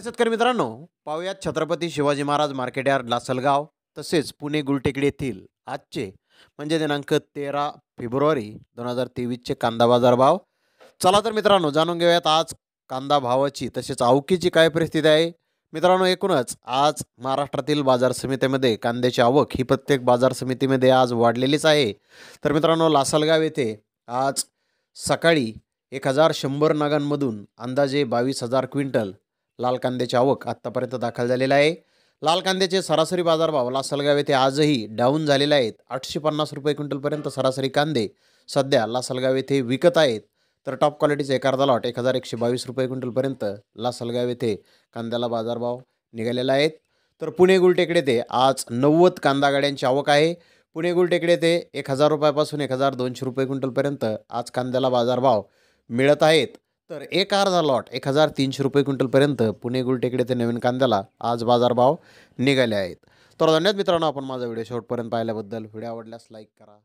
शेतकरी मित्रांनो पाहूयात छत्रपती शिवाजी महाराज मार्केट यार्ड लासलगाव तसेच पुणे गुलटेकडी येथील आजचे म्हणजे दिनांक तेरा फेब्रुवारी दोन हजार तेवीसचे कांदा बाजार भाव चला तर मित्रांनो जाणून घेऊयात आज कांदा भावाची तसेच आवकीची काय परिस्थिती आहे मित्रांनो एकूणच आज महाराष्ट्रातील बाजार समितीमध्ये कांद्याची आवक ही प्रत्येक बाजार समितीमध्ये आज वाढलेलीच आहे तर मित्रांनो लासलगाव येथे आज सकाळी एक हजार शंभर नगांमधून अंदाजे बावीस हजार क्विंटल लाल कांद्याची आवक आत्तापर्यंत दाखल झालेला आहे लाल कांद्याचे सरासरी बाजारभाव लासलगाव येथे आजही डाऊन झालेले आहेत आठशे पन्नास रुपये क्विंटलपर्यंत सरासरी कांदे सध्या लासलगाव येथे विकत आहेत तर टॉप क्वालिटीचे एक लॉट एक हजार एकशे बावीस रुपये क्विंटलपर्यंत लासलगाव येथे कांद्याला बाजारभाव निघालेला आहेत तर पुणे गुलटेकडे ते आज नव्वद कांदा गाड्यांची आवक आहे पुणे गुलटेकडे ते एक हजार रुपयापासून एक हजार दोनशे रुपये क्विंटलपर्यंत आज कांद्याला बाजारभाव मिळत आहेत तर एक अर्धा लॉट एक हजार तीनशे रुपये क्विंटलपर्यंत पुणे गुलटेकडे ते नवीन कांद्याला आज बाजारभाव निघाले आहेत तर धन्यवाद मित्रांनो आपण माझा व्हिडिओ शेवटपर्यंत पाहिल्याबद्दल व्हिडिओ आवडल्यास लाईक करा